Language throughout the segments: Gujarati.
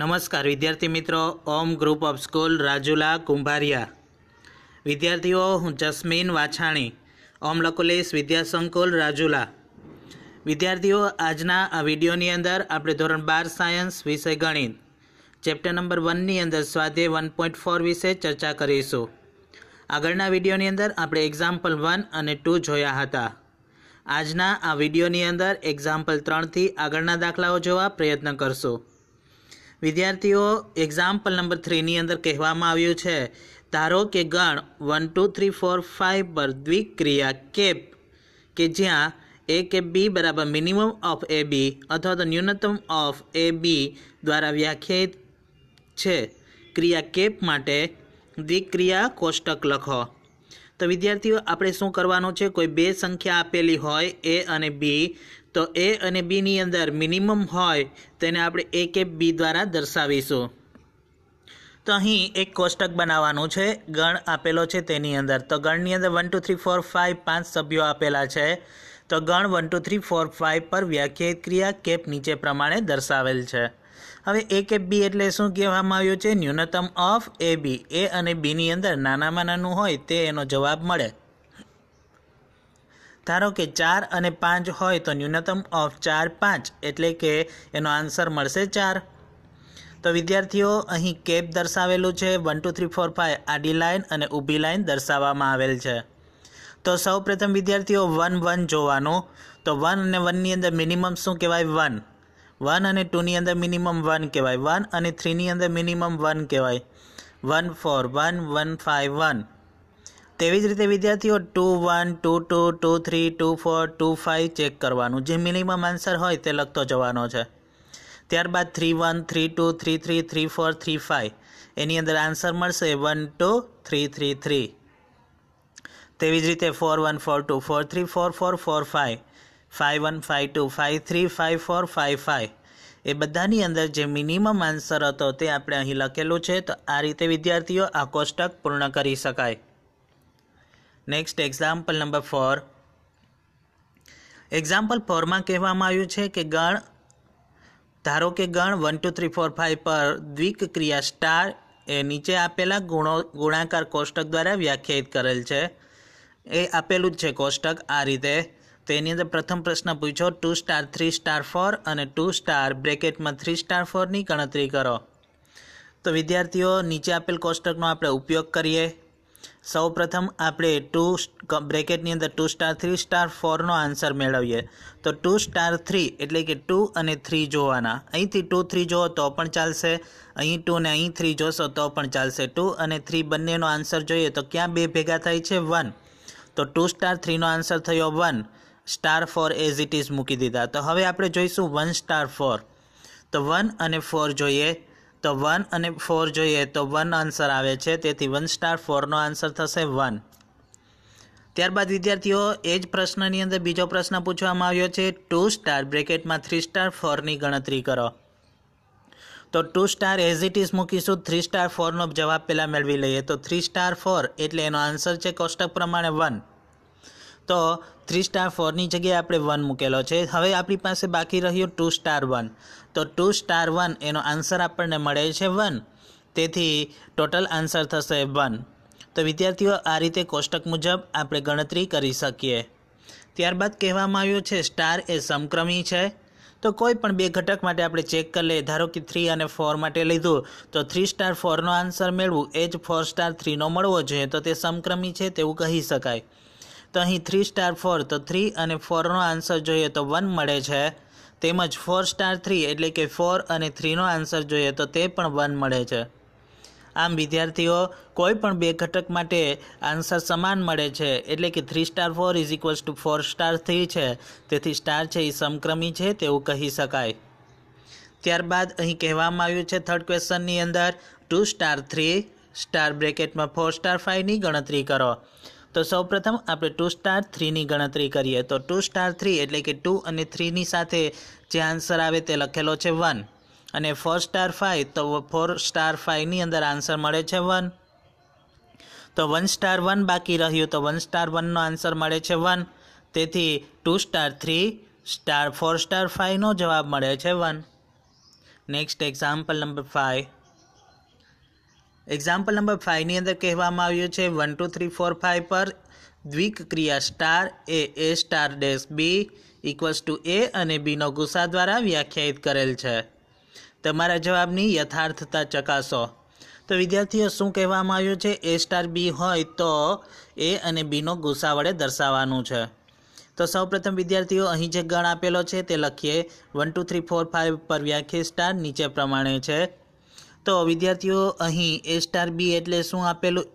નમસ્કાર વિદ્યાર્થી મિત્રો Om group of school Rajula Kumbhariya વિદ્યાર્થીઓ હું જસ્મીન વાછાણી ઓમ લકુલેશ વિદ્યાસંકુલ રાજુલા વિદ્યાર્થીઓ આજના આ વિડીયોની અંદર આપણે ધોરણ બાર સાયન્સ વિષય ગણિત ચેપ્ટર નંબર વનની અંદર સ્વાધ્યાય વન પોઈન્ટ ફોર વિશે ચર્ચા કરીશું આગળના વિડીયોની અંદર આપણે એક્ઝામ્પલ વન અને ટુ જોયા હતા આજના આ વિડીયોની અંદર એક્ઝામ્પલ ત્રણથી આગળના દાખલાઓ જોવા પ્રયત્ન કરશું વિદ્યાર્થીઓ એક્ઝામ્પલ નંબર થ્રીની અંદર કહેવામાં આવ્યું છે ધારો કે ગણ one two three four five પર દ્વિક્રિયા કેપ કે જ્યાં એ કે બી બરાબર મિનિમમ ઓફ એ બી અથવા તો ન્યૂનતમ ઓફ એ બી દ્વારા વ્યાખ્યાયિત છે ક્રિયા કેપ માટે દ્વિક્રિયા કોષ્ટક લખો તો વિદ્યાર્થીઓ આપણે શું કરવાનું છે કોઈ બે સંખ્યા આપેલી હોય એ અને બી તો એ અને બીની અંદર મિનિમમ હોય તેને આપણે એ કે બી દ્વારા દર્શાવીશું તો અહીં એક કોષ્ટક બનાવવાનું છે ગણ આપેલો છે તેની અંદર તો ગણની અંદર one two three four five પાંચ સભ્યો આપેલા છે તો ગણ one two three four five પર વ્યાખ્યાયિત ક્રિયા કેપ નીચે પ્રમાણે દર્શાવેલ છે હવે એ કે બી એટલે શું કહેવામાં આવ્યું છે ન્યૂનતમ ઓફ એ બી એ અને બીની અંદર નાનામાં નાનું હોય તે એનો જવાબ મળે ધારો કે ચાર અને પાંચ હોય તો ન્યૂનતમ ઓફ ચાર પાંચ એટલે કે એનો આન્સર મળશે ચાર તો વિદ્યાર્થીઓ અહીં કેપ દર્શાવેલું છે one two three four five આડી લાઇન અને ઊભી લાઇન દર્શાવવામાં આવેલ છે તો સૌ પ્રથમ વિદ્યાર્થીઓ વન વન જોવાનું તો વન અને વનની અંદર મિનિમમ શું કહેવાય વન વન અને ટુની અંદર મિનિમમ વન કહેવાય વન અને થ્રીની અંદર મિનિમમ વન કહેવાય one four one one five one તેવી જ રીતે વિદ્યાર્થીઓ two one two two two three two four two five check કરવાનું જે મિનિમમ આન્સર હોય તે લખતો જવાનો છે ત્યારબાદ three one three two three three three four three five એની અંદર આન્સર મળશે one two three three three તેવી જ રીતે four one four two four three four four four five five one five two five three five four five five એ બધાની અંદર જે મિનિમમ આન્સર હતો તે આપણે અહીં લખેલું છે તો આ રીતે વિદ્યાર્થીઓ આ કોષ્ટક પૂર્ણ કરી શકાય next example number four example ફોરમાં કહેવામાં આવ્યું છે કે ગણ ધારો કે ગણ one two three four five પર દ્વિક ક્રિયા સ્ટાર એ નીચે આપેલા ગુણો ગુણાકાર કોષ્ટક દ્વારા વ્યાખ્યાયિત કરેલ છે એ આપેલું જ છે કોષ્ટક આ રીતે તો એની અંદર પ્રથમ પ્રશ્ન પૂછો two star three star four અને ટુ સ્ટાર બ્રેકેટમાં થ્રી સ્ટાર ફોરની ગણતરી કરો તો વિદ્યાર્થીઓ નીચે આપેલ કોષ્ટકનો આપણે ઉપયોગ કરીએ સૌપ્રથમ આપણે ટુ બ્રેકેટની અંદર ટુ સ્ટાર થ્રી સ્ટાર ફોરનો આન્સર મેળવીએ તો ટુ સ્ટાર થ્રી એટલે કે ટુ અને થ્રી જોવાના અહીંથી ટુ થ્રી જોવો તો પણ ચાલશે અહીં ટુ ને અહીં થ્રી જોશો તો પણ ચાલશે ટુ અને થ્રી બંનેનો આન્સર જોઈએ તો ક્યાં બે ભેગા થાય છે વન તો ટુ સ્ટાર થ્રીનો આન્સર થયો one star four as it is મૂકી દીધા તો હવે આપણે જોઈશું વન સ્ટાર ફોર તો વન અને ફોર જોઈએ તો વન અને ફોર જોઈએ તો વન આન્સર આવે છે તેથી વન સ્ટાર ફોરનો આન્સર થશે વન ત્યારબાદ વિદ્યાર્થીઓ એ જ પ્રશ્નની અંદર બીજો પ્રશ્ન પૂછવામાં આવ્યો છે ટુ સ્ટાર બ્રેકેટમાં થ્રી સ્ટાર ફોરની ગણતરી કરો તો two star as it is મૂકીશું થ્રી સ્ટાર ફોરનો જવાબ પહેલાં મેળવી લઈએ તો થ્રી સ્ટાર ફોર એટલે એનો આન્સર છે કોષ્ટક પ્રમાણે વન તો થ્રી સ્ટાર ફોરની જગ્યાએ આપણે વન મૂકેલો છે હવે આપણી પાસે બાકી રહ્યો ટુ સ્ટાર વન તો ટુ સ્ટાર વન એનો આન્સર આપણને મળે છે વન તેથી ટોટલ આન્સર થશે વન તો વિદ્યાર્થીઓ આ રીતે કોષ્ટક મુજબ આપણે ગણતરી કરી શકીએ ત્યારબાદ કહેવામાં આવ્યું છે સ્ટાર એ સમક્રમી છે તો કોઈ પણ બે ઘટક માટે આપણે ચેક કરી લઈએ ધારો કે થ્રી અને ફોર માટે લીધું તો થ્રી સ્ટાર ફોરનો આન્સર મેળવું એ જ ફોર સ્ટાર થ્રીનો મળવો જોઈએ તો તે સમક્રમી છે તેવું કહી શકાય તો અહીં થ્રી સ્ટાર ફોર તો થ્રી અને ફોરનો આન્સર જોઈએ તો વન મળે છે તેમજ ફોર સ્ટાર થ્રી એટલે કે ફોર અને થ્રીનો આન્સર જોઈએ તો તે પણ વન મળે છે આમ વિદ્યાર્થીઓ કોઈ પણ બે ઘટક માટે આન્સર સમાન મળે છે એટલે કે three star four is equals two four star three છે તેથી સ્ટાર છે એ સમક્રમી છે તેવું કહી શકાય ત્યારબાદ અહીં કહેવામાં આવ્યું છે થર્ડ ક્વેશ્ચનની અંદર ટુ સ્ટાર થ્રી સ્ટાર બ્રેકેટમાં ફોર સ્ટાર ફાઇવની ગણતરી કરો તો સૌપ્રથમ આપણે ટુ સ્ટાર થ્રીની ગણતરી કરીએ તો ટુ સ્ટાર થ્રી એટલે કે ટુ અને થ્રીની સાથે જે આન્સર આવે તે લખેલો છે વન અને ફોર સ્ટાર ફાઇવ તો ફોર સ્ટાર ફાઇવની અંદર આન્સર મળે છે વન તો વન સ્ટાર વન બાકી રહ્યું તો વન સ્ટાર વનનો આન્સર મળે છે વન તેથી two star three star four star ફાઇવનો જવાબ મળે છે one next example number five example number ફાઇવની અંદર કહેવામાં આવ્યું છે one two three four five પર દ્વિક ક્રિયા star A A star dash B equals to A અને બીનો ગુસા દ્વારા વ્યાખ્યાયિત કરેલ છે તમારા જવાબની યથાર્થતા ચકાસો તો વિદ્યાર્થીઓ શું કહેવામાં આવ્યું છે એ સ્ટાર બી હોય તો એ અને બીનો ગુસા વડે દર્શાવવાનું છે તો સૌપ્રથમ વિદ્યાર્થીઓ અહીં જે ગણ આપેલો છે તે લખીએ one two three four five પર વ્યાખ્યાયિત સ્ટાર નીચે પ્રમાણે છે તો વિદ્યાર્થીઓ અહીં એ સ્ટાર બી એટલે શું આપેલું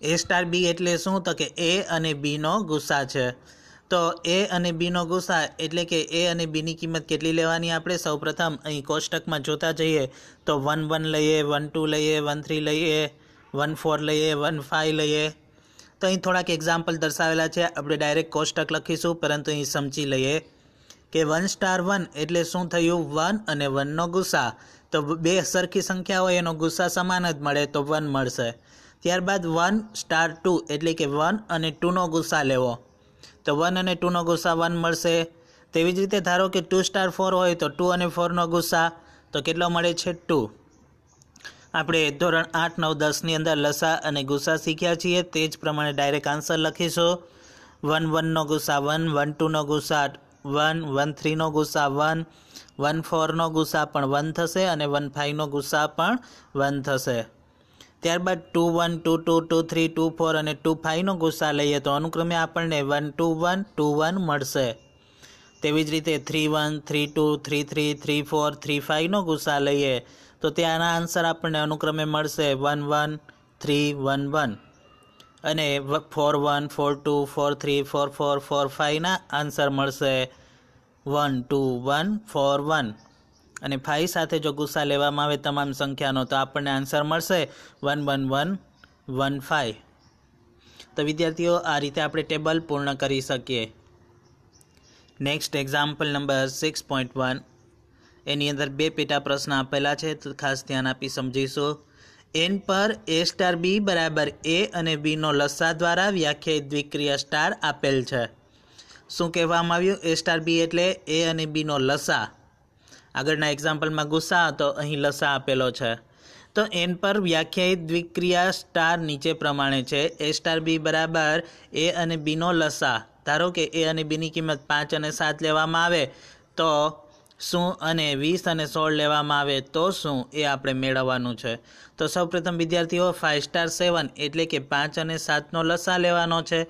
એ સ્ટાર બી એટલે શું તો કે એ અને બીનો ગુસ્સા છે તો એ અને બીનો ગુસ્સા એટલે કે એ અને બીની કિંમત કેટલી લેવાની આપણે સૌપ્રથમ અહીં કોષ્ટકમાં જોતા જઈએ તો વન વન લઈએ વન ટુ લઈએ વન થ્રી લઈએ વન ફોર લઈએ વન ફાઇવ લઈએ તો અહીં થોડાક એક્ઝામ્પલ દર્શાવેલા છે આપણે ડાયરેક્ટ કોષ્ટક લખીશું પરંતુ અહીં સમજી લઈએ કે વન સ્ટાર વન એટલે શું થયું વન અને વનનો ગુસ્સા તો બે સરખી સંખ્યા હોય એનો ગુસ્સા સમાન જ મળે તો વન મળશે ત્યારબાદ વન સ્ટાર ટુ એટલે કે વન અને ટુનો ગુસ્સા લેવો તો વન અને ટુનો ગુસ્સા વન મળશે તેવી જ રીતે ધારો કે ટુ સ્ટાર ફોર હોય તો ટુ અને ફોરનો ગુસ્સા તો કેટલો મળે છે ટુ આપણે ધોરણ આઠ નવ દસની અંદર લસા અને ગુસ્સા શીખ્યા છીએ તે જ પ્રમાણે ડાયરેક્ટ આન્સર લખીશું વન વનનો ગુસ્સા વન વન ટુનો ગુસ્સા વન વન થ્રીનો ગુસ્સા વન વન ફોરનો ગુસ્સા પણ વન થશે અને વન ફાઇવનો ગુસ્સા પણ વન થશે ત્યારબાદ two one two two two three two four અને ટુ ફાઇવનો ગુસ્સા લઈએ તો અનુક્રમે આપણને one two one two one મળશે તેવી જ રીતે three one three two three three three four three ફાઇવનો ગુસ્સા લઈએ તો ત્યાંના આન્સર આપણને અનુક્રમે મળશે one one three one one અને four one four two four three four four four ફાઇવના આન્સર મળશે one two one four one અને ફાઇવ સાથે જો ગુસ્સા લેવામાં આવે તમામ સંખ્યાનો તો આપણને આન્સર મળશે one one one one five તો વિદ્યાર્થીઓ આ રીતે આપણે ટેબલ પૂર્ણ કરી શકીએ next example number six point one એની અંદર બે પેટા પ્રશ્ન આપેલા છે તો ખાસ ધ્યાન આપી સમજીશું એન પર એ સ્ટાર બી બરાબર એ અને બીનો લસા દ્વારા વ્યાખ્યાયિત દ્વિક્રિયા સ્ટાર આપેલ છે શું કહેવામાં આવ્યું એ સ્ટાર બી એટલે એ અને બીનો લસા આગળના એક્ઝામ્પલમાં ગુસ્સા હતો અહીં લસા આપેલો છે તો એન પર વ્યાખ્યાયિત દ્વિક્રિયા સ્ટાર નીચે પ્રમાણે છે એ સ્ટાર બી બરાબર એ અને બીનો લસા ધારો કે એ અને બીની કિંમત પાંચ અને સાત લેવામાં આવે તો શું અને વીસ અને સોળ લેવામાં આવે તો શું એ આપણે મેળવવાનું છે તો સૌપ્રથમ વિદ્યાર્થીઓ ફાઇવ સ્ટાર સેવન એટલે કે પાંચ અને સાતનો લસા લેવાનો છે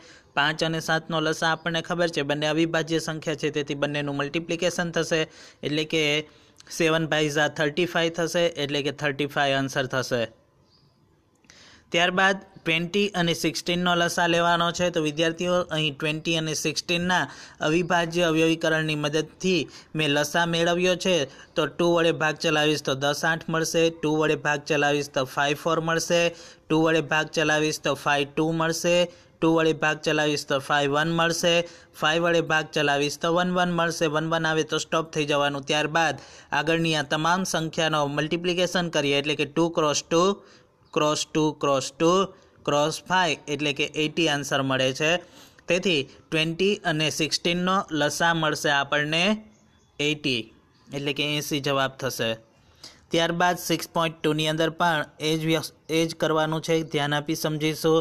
પાંચ અને સાતનો લસા આપણને ખબર છે બંને અવિભાજ્ય સંખ્યા છે તેથી બંનેનું મલ્ટિપ્લિકેશન થશે એટલે કે સેવન ભાઈઝા થર્ટી ફાઇવ થશે એટલે કે થર્ટી ફાઇવ આન્સર થશે ત્યારબાદ ટ્વેન્ટી અને સિક્સટીનનો લસા લેવાનો છે તો વિદ્યાર્થીઓ અહીં ટ્વેન્ટી અને સિક્સટીનના અવિભાજ્ય અવયવીકરણની મદદથી મેં લસા મેળવ્યો છે તો ટુ વડે ભાગ ચલાવીશ તો દસ આઠ મળશે ટુ વડે ભાગ ચલાવીશ તો ફાઇવ ફોર મળશે ટુ વડે ભાગ ચલાવીશ તો ફાઇવ ટુ મળશે ટુ વડે ભાગ ચલાવીશ તો ફાઇવ વન મળશે ફાઇવ વડે ભાગ ચલાવીશ તો વન વન મળશે વન વન આવે તો સ્ટોપ થઈ જવાનું ત્યારબાદ આગળની આ તમામ સંખ્યાનો મલ્ટિપ્લિકેશન કરીએ એટલે કે two cross two cross two cross two cross five એટલે કે એટી આન્સર મળે છે તેથી ટ્વેન્ટી અને સિક્સટીનનો લસા મળશે આપણને એટી એટલે કે એંસી જવાબ થશે ત્યારબાદ સિક્સ પોઈન્ટ ટુની અંદર પણ એ જ એ જ કરવાનું છે ધ્યાન આપી સમજીશું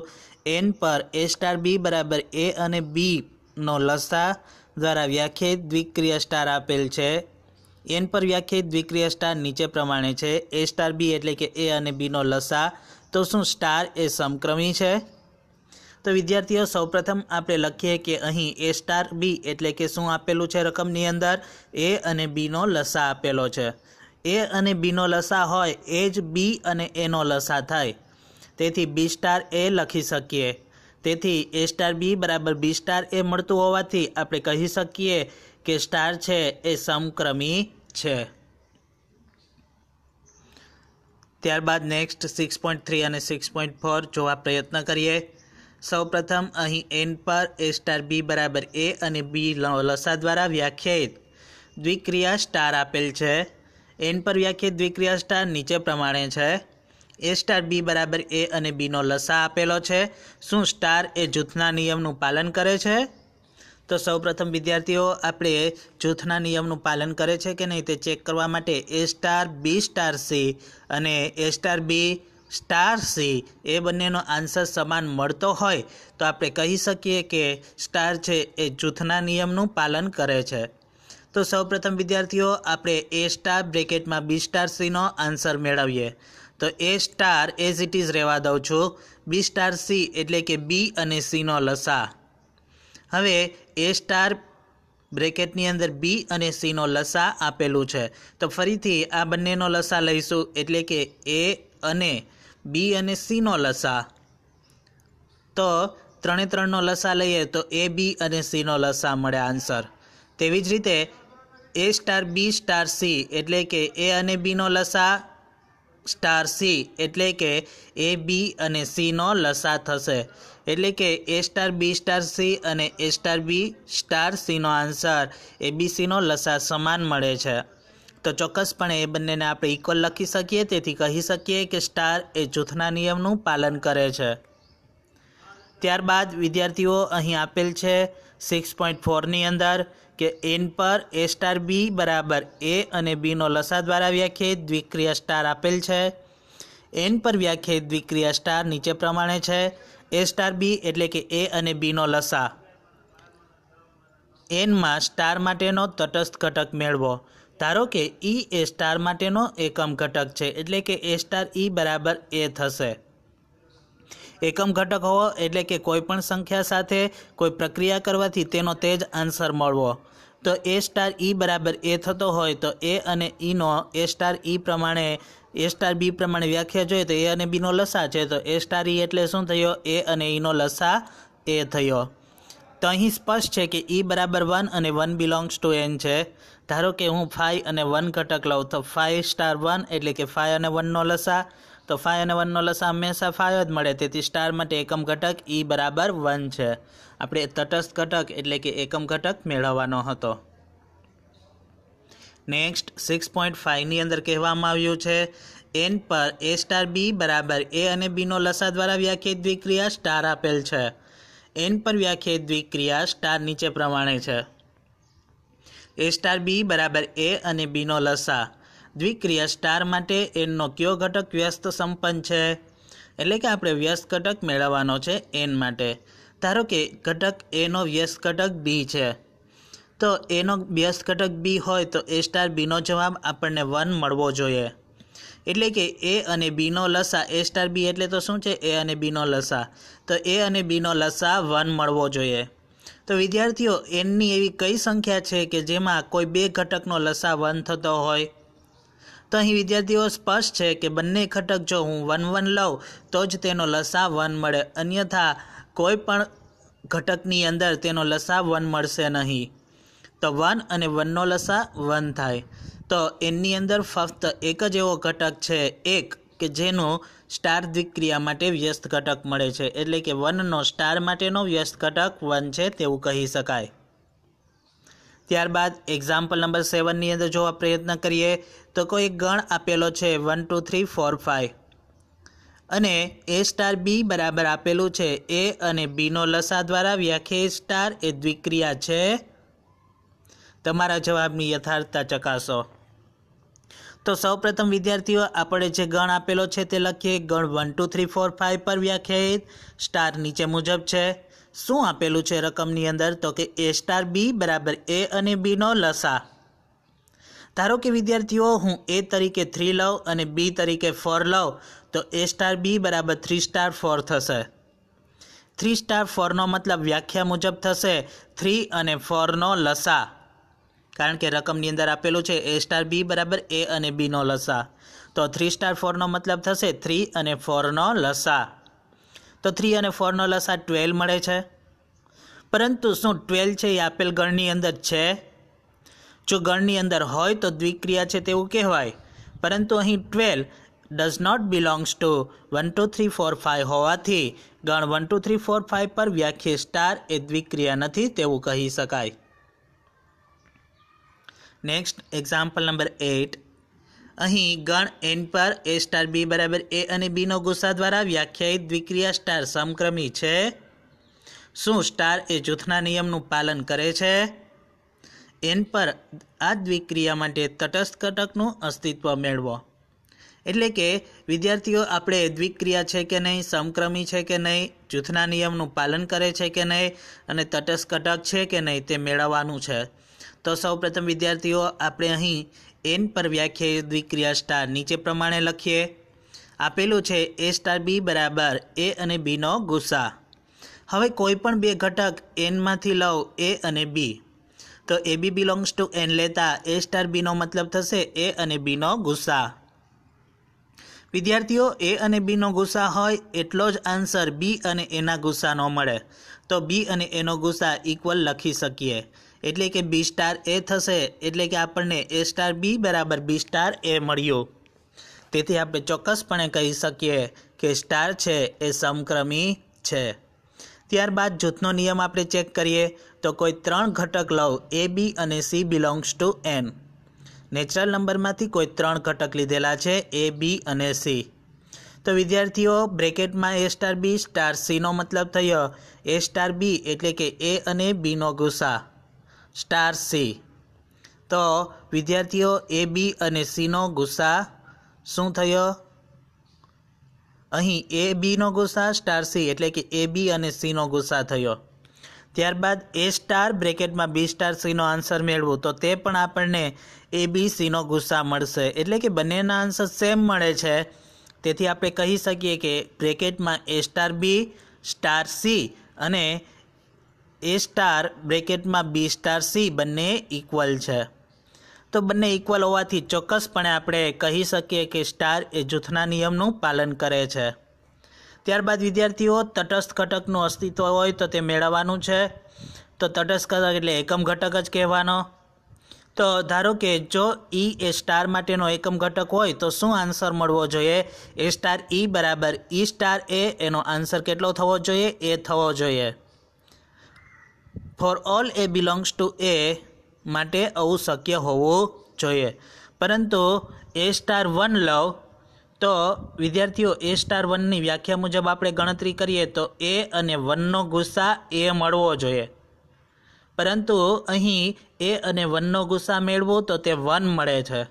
એન પર એ સ્ટાર બી બરાબર એ અને બીનો લસા દ્વારા વ્યાખ્યાયિત દ્વિક્રિય સ્ટાર આપેલ છે એન પર વ્યાખ્યાયિત દ્વિક્રિય સ્ટાર નીચે પ્રમાણે છે એ સ્ટાર બી એટલે કે એ અને બીનો લસા તો શું સ્ટાર એ સમક્રમી છે તો વિદ્યાર્થીઓ સૌપ્રથમ આપણે લખીએ કે અહીં એ સ્ટાર બી એટલે કે શું આપેલું છે રકમની અંદર એ અને બીનો લસા આપેલો છે એ અને બીનો લસા હોય એ જ બી અને એનો લસા થાય તેથી બી સ્ટાર એ લખી શકીએ તેથી એ સ્ટાર બી બરાબર બી સ્ટાર એ મળતું હોવાથી આપણે કહી શકીએ કે સ્ટાર છે એ સમક્રમી છે ત્યારબાદ નેક્સ્ટ સિક્સ પોઈન્ટ થ્રી અને સિક્સ પોઈન્ટ ફોર જોવા પ્રયત્ન કરીએ સૌપ્રથમ અહીં એન પર એ સ્ટાર બી બરાબર એ અને બી લસા દ્વારા વ્યાખ્યાયિત દ્વિક્રિયા સ્ટાર આપેલ છે એન પર વ્યાખ્યાયિત દ્વિક્રિયા સ્ટાર નીચે પ્રમાણે છે એ સ્ટાર બી બરાબર એ અને બીનો લસા આપેલો છે શું સ્ટાર એ જૂથના નિયમનું પાલન કરે છે તો સૌપ્રથમ વિદ્યાર્થીઓ આપણે જૂથના નિયમનું પાલન કરે છે કે નહીં તે ચેક કરવા માટે A star B star C અને A star B star C એ બંનેનો આન્સર સમાન મળતો હોય તો આપણે કહી શકીએ કે સ્ટાર છે એ જૂથના નિયમનું પાલન કરે છે તો સૌપ્રથમ વિદ્યાર્થીઓ આપણે એ સ્ટાર બ્રેકેટમાં બી સ્ટાર સીનો આન્સર મેળવીએ તો A star as it is રહેવા દઉં છું બી સ્ટાર સી એટલે કે બી અને સીનો લસા હવે એ સ્ટાર બ્રેકેટની અંદર બી અને સીનો લસા આપેલું છે તો ફરીથી આ બંનેનો લસા લઈશું એટલે કે એ અને બી અને સીનો લસા તો ત્રણે ત્રણનો લસા લઈએ તો એ બી અને સીનો લસા મળે આન્સર તેવી જ રીતે A star B star C એટલે કે એ અને બીનો લસા સ્ટાર સી એટલે કે એ બી અને સીનો લસા થશે એટલે કે A star B star C અને એ સ્ટાર બી સ્ટાર સીનો આન્સર એ બી સીનો લસા સમાન મળે છે તો ચોક્કસપણે એ બંનેને આપણે ઇક્વલ લખી શકીએ તેથી કહી શકીએ કે સ્ટાર એ જૂથના નિયમનું પાલન કરે છે ત્યારબાદ વિદ્યાર્થીઓ અહીં આપેલ છે સિક્સ પોઈન્ટ ફોરની અંદર કે એન પર એ સ્ટાર બી બરાબર એ અને બીનો લસા દ્વારા વ્યાખ્યાયિત દ્વિક્રિયા સ્ટાર આપેલ છે એન પર વ્યાખ્યાયિત દ્વિક્રિયા સ્ટાર નીચે પ્રમાણે છે એ સ્ટાર બી એટલે કે એ અને બીનો લસા એનમાં સ્ટાર માટેનો તટસ્થ ઘટક મેળવો ધારો કે ઈ e એ સ્ટાર માટેનો એકમ ઘટક છે એટલે કે એ સ્ટાર ઈ બરાબર એ થશે એકમ ઘટક હોવો એટલે કે કોઈપણ સંખ્યા સાથે કોઈ પ્રક્રિયા કરવાથી તેનો તે જ આન્સર મળવો તો એ સ્ટાર ઈ બરાબર એ થતો હોય તો એ અને ઈનો એ સ્ટાર ઈ પ્રમાણે એ સ્ટાર બી પ્રમાણે વ્યાખ્યા જોઈએ તો એ અને બીનો લસા છે તો એ સ્ટાર ઈ એટલે શું થયો એ અને ઈનો લસા એ થયો તો અહીં સ્પષ્ટ છે કે ઈ બરાબર વન અને વન બિલોંગ્સ ટુ એન છે ધારો કે હું ફાઈ અને વન ઘટક લઉં તો ફાઈ સ્ટાર વન એટલે કે ફાઈ અને વનનો લસા તો ફાઇવ અને વનનો લસા હંમેશા ફાઇવ જ મળે તેથી સ્ટાર માટે એકમ ઘટક ઈ e બરાબર વન છે આપણે તટસ્થ ઘટક એટલે કે એકમ ઘટક મેળવવાનો હતો નેક્સ્ટ સિક્સ પોઈન્ટ ફાઇવની અંદર કહેવામાં આવ્યું છે એન પર એ સ્ટાર બી બરાબર એ અને બીનો લસા દ્વારા વ્યાખ્યાયિત દ્વિક્રિયા સ્ટાર આપેલ છે એન પર વ્યાખ્યાયિત દ્વિક્રિયા સ્ટાર નીચે પ્રમાણે છે એ સ્ટાર બી બરાબર એ અને બીનો લસા દ્વિક્રિયા સ્ટાર માટે એનનો કયો ઘટક વ્યસ્ત સંપન્ન છે એટલે કે આપણે વ્યસ્ત ઘટક મેળવવાનો છે એન માટે ધારો કે ઘટક એનો વ્યસ્ત ઘટક બી છે તો એનો વ્યસ્ત ઘટક બી હોય તો એ સ્ટાર બીનો જવાબ આપણને વન મળવો જોઈએ એટલે કે એ અને બીનો લસા એ સ્ટાર બી એટલે તો શું છે એ અને બીનો લસા તો એ અને બીનો લસા વન મળવો જોઈએ તો વિદ્યાર્થીઓ એનની એવી કઈ સંખ્યા છે કે જેમાં કોઈ બે ઘટકનો લસા વન થતો હોય તો અહીં વિદ્યાર્થીઓ સ્પષ્ટ છે કે બંને ઘટક જો હું વન વન લઉં તો જ તેનો લસા વન મળે અન્યથા કોઈ પણ ઘટકની અંદર તેનો લસા વન મળશે નહીં તો વન અને વનનો લસા વન થાય તો એની અંદર ફક્ત એક જ એવો ઘટક છે એક કે જેનો સ્ટાર દ્વિક્રિયા માટે વ્યસ્ત ઘટક મળે છે એટલે કે વનનો સ્ટાર માટેનો વ્યસ્ત ઘટક વન છે તેવું કહી શકાય ત્યારબાદ એક્ઝામ્પલ નંબર સેવનની અંદર જોવા પ્રયત્ન કરીએ તો કોઈ ગણ આપેલો છે one two three four five અને એ સ્ટાર બી બરાબર આપેલું છે એ અને બીનો લસા દ્વારા વ્યાખ્યા સ્ટાર એ દ્વિક્રિયા છે તમારા જવાબની યથાર્થતા ચકાસો તો સૌપ્રથમ વિદ્યાર્થીઓ આપણે જે ગણ આપેલો છે તે લખીએ ગણ one two three four five પર વ્યાખ્યાયિત સ્ટાર નીચે મુજબ છે શું આપેલું છે રકમની અંદર તો કે એ સ્ટાર બી બરાબર એ અને બીનો લસા ધારો કે વિદ્યાર્થીઓ હું એ તરીકે થ્રી લઉં અને બી તરીકે ફોર લઉં તો એ સ્ટાર બી બરાબર થ્રી સ્ટાર ફોર થશે થ્રી સ્ટાર ફોરનો મતલબ વ્યાખ્યા મુજબ થશે થ્રી અને ફોરનો લસા કારણ કે રકમની અંદર આપેલું છે એ સ્ટાર બી બરાબર એ અને બીનો લસા તો થ્રી સ્ટાર ફોરનો મતલબ થશે થ્રી અને ફોરનો લસા તો થ્રી અને ફોરનો લસા ટ્વેલ્વ મળે છે પરંતુ શું ટ્વેલ્વ છે એ આપેલ ગણની અંદર છે જો ગણની અંદર હોય તો દ્વિક્રિયા છે તેવું કહેવાય પરંતુ અહીં twelve does not belongs to one two three four five હોવાથી ગણ one two three four five પર વ્યાખ્યા સ્ટાર એ દ્વિક્રિયા નથી તેવું કહી શકાય નેક્સ્ટ એક્ઝામ્પલ નંબર એઇટ અહીં ગણ એન પર એ સ્ટાર બી બરાબર એ અને બીનો ગુસ્સા દ્વારા વ્યાખ્યાયિત દ્વિક્રિયા સ્ટાર સમક્રમી છે શું સ્ટાર એ જૂથના નિયમનું પાલન કરે છે એન પર આ દ્વિક્રિયા માટે તટસ્થ ઘટકનું અસ્તિત્વ મેળવો એટલે કે વિદ્યાર્થીઓ આપણે દ્વિક્રિયા છે કે નહીં સમક્રમી છે કે નહીં જૂથના નિયમનું પાલન કરે છે કે નહીં અને તટસ્થ ઘટક છે કે નહીં તે મેળવવાનું છે તો સૌપ્રથમ વિદ્યાર્થીઓ આપણે અહીં એન પર વ્યાખ્યાયિત દ્વિક્રિયા સ્ટાર નીચે પ્રમાણે લખીએ આપેલું છે એ સ્ટાર બી બરાબર એ અને બીનો ગુસ્સા હવે કોઈ પણ બે ઘટક એનમાંથી લઉં એ અને બી તો A B belongs to N લેતા એ સ્ટાર બીનો મતલબ થશે એ અને બીનો ગુસ્સા વિદ્યાર્થીઓ એ અને બીનો ગુસ્સા હોય એટલો જ આન્સર બી અને એના ગુસ્સાનો મળે તો બી અને એનો ગુસ્સા ઇક્વલ લખી શકીએ એટલે કે બી સ્ટાર એ થશે એટલે કે આપણને એ સ્ટાર બી બરાબર બી સ્ટાર એ મળ્યું તેથી આપણે ચોક્કસપણે કહી શકીએ કે સ્ટાર છે એ સમક્રમી છે ત્યારબાદ જૂથનો નિયમ આપણે ચેક કરીએ તો કોઈ ત્રણ ઘટક લવ એ બી અને C belongs to N natural નંબરમાંથી કોઈ ત્રણ ઘટક લીધેલા છે એ બી અને સી તો વિદ્યાર્થીઓ બ્રેકેટમાં એ સ્ટાર બી સ્ટાર સીનો મતલબ થયો એ સ્ટાર બી એટલે કે એ અને બીનો ગુસા સ્ટાર સી તો વિદ્યાર્થીઓ એ બી અને સીનો ગુસા શું થયો અહીં એ બીનો ગુસા સ્ટાર સી એટલે કે એ બી અને સીનો ગુસા થયો ત્યારબાદ એ સ્ટાર બ્રેકેટમાં બી સ્ટાર સીનો આન્સર મેળવો તો તે પણ આપણને એ બી સીનો ગુસ્સા મળશે એટલે કે બંનેના આન્સર સેમ મળે છે તેથી આપણે કહી શકીએ કે બ્રેકેટમાં A star B star C અને એ સ્ટાર બ્રેકેટમાં બી સ્ટાર સી બંને ઇક્વલ છે તો બંને ઇક્વલ હોવાથી ચોક્કસપણે આપણે કહી શકીએ કે સ્ટાર એ જૂથના નિયમનું પાલન કરે છે ત્યારબાદ વિદ્યાર્થીઓ તટસ્થ ઘટકનું અસ્તિત્વ હોય તો તે મેળવવાનું છે તો તટસ્થ ઘટક એટલે એકમ ઘટક જ કહેવાનો તો ધારો કે જો ઈ e એ સ્ટાર માટેનો એકમ ઘટક હોય તો શું આન્સર મળવો જોઈએ એ સ્ટાર ઈ બરાબર ઈ સ્ટાર એ એનો આન્સર કેટલો થવો જોઈએ એ થવો જોઈએ for all A belongs to A માટે આવું શક્ય હોવું જોઈએ પરંતુ એ સ્ટાર વન લવ તો વિદ્યાર્થીઓ એ સ્ટાર વનની વ્યાખ્યા મુજબ આપણે ગણતરી કરીએ તો એ અને વનનો ગુસ્સા એ મળવો જોઈએ પરંતુ અહીં એ અને વનનો ગુસ્સા મેળવો તો તે વન મળે છે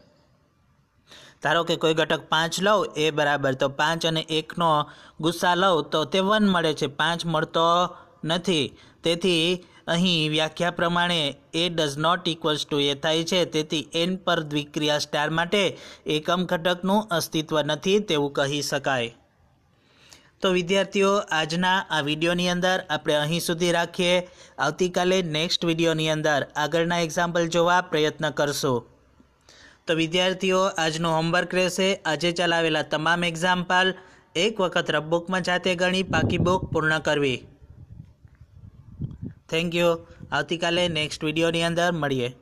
ધારો કે કોઈ ઘટક પાંચ લઉં એ બરાબર તો પાંચ અને એકનો ગુસ્સા લઉં તો તે વન મળે છે પાંચ મળતો નથી તેથી અહીં વ્યાખ્યા પ્રમાણે A does not equals to A થાય છે તેથી એન પર દ્વિક્રિયા સ્ટાર માટે એકમ ઘટકનું અસ્તિત્વ નથી તેવું કહી શકાય તો વિદ્યાર્થીઓ આજના આ વિડીયોની અંદર આપણે અહીં સુધી રાખીએ આવતીકાલે નેક્સ્ટ વિડીયોની અંદર આગળના એક્ઝામ્પલ જોવા પ્રયત્ન કરશું તો વિદ્યાર્થીઓ આજનું હોમવર્ક રહેશે આજે ચલાવેલા તમામ એક્ઝામ્પલ એક વખત રબબુકમાં જાતે ગણી પાકી બુક પૂર્ણ કરવી થેન્ક યુ આવતીકાલે નેક્સ્ટ વિડીયોની અંદર મળીએ